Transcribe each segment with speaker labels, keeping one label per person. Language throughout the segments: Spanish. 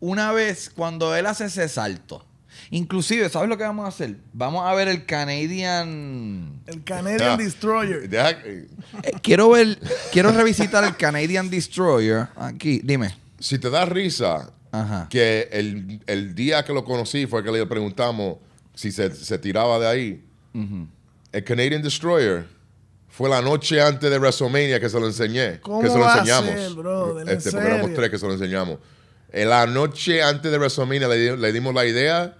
Speaker 1: una vez cuando él hace ese salto, Inclusive, ¿sabes lo que vamos a hacer? Vamos a ver el Canadian... El Canadian Destroyer. Eh, quiero ver, quiero revisitar el Canadian Destroyer. Aquí, dime.
Speaker 2: Si te da risa, que el, día que lo conocí fue que le preguntamos si se, tiraba de ahí. El Canadian Destroyer fue la noche antes de WrestleMania que se lo enseñé. ¿Cómo que se lo enseñamos. Este, porque éramos tres que se lo enseñamos la noche antes de resumir le, dimos la idea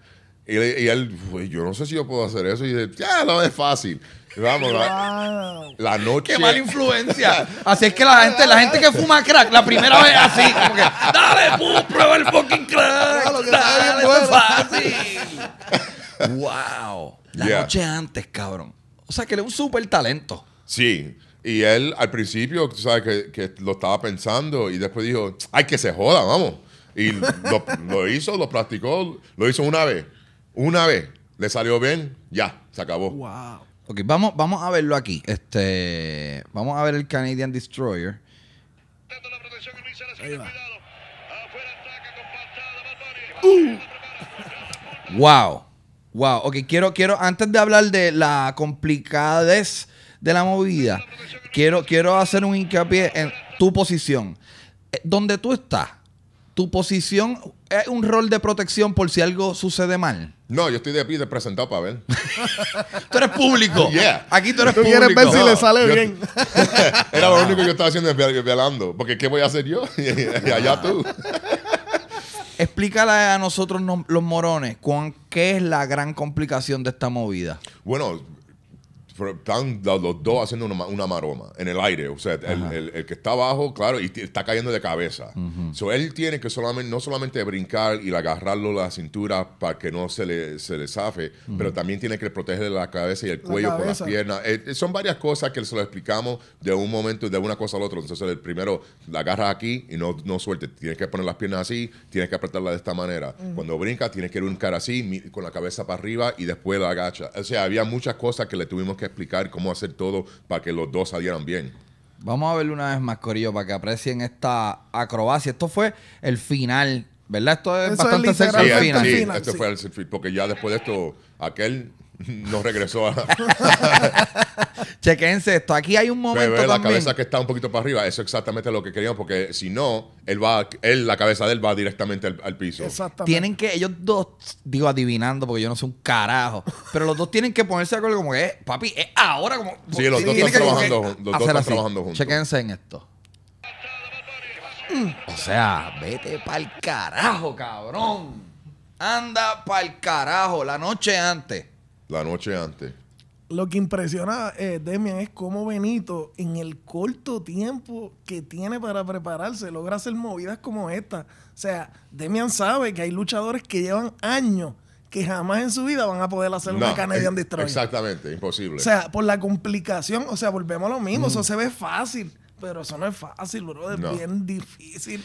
Speaker 2: y, él, yo no sé si yo puedo hacer eso. Y dice, ya, no es fácil. vamos,
Speaker 1: la,
Speaker 2: noche. Qué mala influencia.
Speaker 1: Así es que la gente, la gente que fuma crack, la primera vez así, como
Speaker 2: dale, prueba el fucking crack. no es fácil.
Speaker 1: wow.
Speaker 2: La noche antes, cabrón. O sea, que le es un super talento. Sí. Y él al principio, tú sabes, que, que lo estaba pensando y después dijo, ay, que se joda, vamos. Y lo, hizo, lo practicó, lo hizo una vez. Una vez. Le salió bien, ya, se acabó.
Speaker 1: Ok, vamos, vamos a verlo aquí. Este, vamos a ver el Canadian Destroyer. Wow. Wow. Ok, quiero, quiero, antes de hablar de la complicadez de la movida, quiero, quiero hacer un hincapié en tu posición. Eh, Donde tú estás, ¿Tu posición es un rol de protección por si algo sucede mal?
Speaker 2: No, yo estoy de pie de presentado para ver. tú eres público. Aquí tú eres público. Tú quieres ver si le sale bien. era lo único que yo estaba haciendo es velando. Porque ¿qué voy a hacer yo? y allá tú.
Speaker 1: Explícala a nosotros los morones, ¿cuán, ¿qué es la gran complicación de esta
Speaker 2: movida? Bueno, están los dos haciendo una, maroma en el aire. O sea, el, que está abajo, claro, y está cayendo de cabeza. Uh él tiene que solamente, no solamente brincar y agarrarlo la cintura para que no se le, se le zafe, pero también tiene que protegerle la cabeza y el cuello con las piernas. Eh, eh, son varias cosas que se lo explicamos de un momento, de una cosa al otro. Entonces, el primero la agarra aquí y no, no suelte. Tienes que poner las piernas así, tienes que apretarla de esta manera. Cuando brinca, tienes que brincar así, con la cabeza para arriba y después la agacha. O sea, había muchas cosas que le tuvimos que explicar cómo hacer todo para que los dos salieran bien.
Speaker 1: Vamos a verlo una vez más, Corillo, para que aprecien esta acrobacia. Esto fue el final,
Speaker 2: ¿verdad? Esto es bastante Sí, final. Sí, esto fue el final, porque ya después de esto, aquel no regresó a...
Speaker 1: Chequense esto. Aquí hay un momento. Bebé, la cabeza que
Speaker 2: está un poquito para arriba, eso es exactamente lo que queríamos, porque si no, él va, él, la cabeza de él va directamente al, piso. Exactamente. Tienen
Speaker 1: que, ellos dos, digo adivinando, porque yo no sé un carajo, pero los dos tienen que ponerse de acuerdo como que, eh, papi, ahora como. Sí, los dos están, trabajando, los dos están trabajando juntos. Chequense en esto. Mm. O sea, vete para el carajo, cabrón. Anda para el carajo, la noche antes. La
Speaker 2: noche antes.
Speaker 1: Lo que impresiona, a eh, Demian, es cómo Benito, en el corto tiempo que tiene para prepararse, logra hacer movidas como esta. O sea, Demian sabe que hay luchadores que llevan años que jamás en su vida van a poder hacer una Canadian Destroyer.
Speaker 2: Exactamente, imposible. O sea,
Speaker 1: por la complicación, o sea, volvemos a lo mismo, eso mm. se ve fácil, pero eso no es fácil, bro, es bien difícil.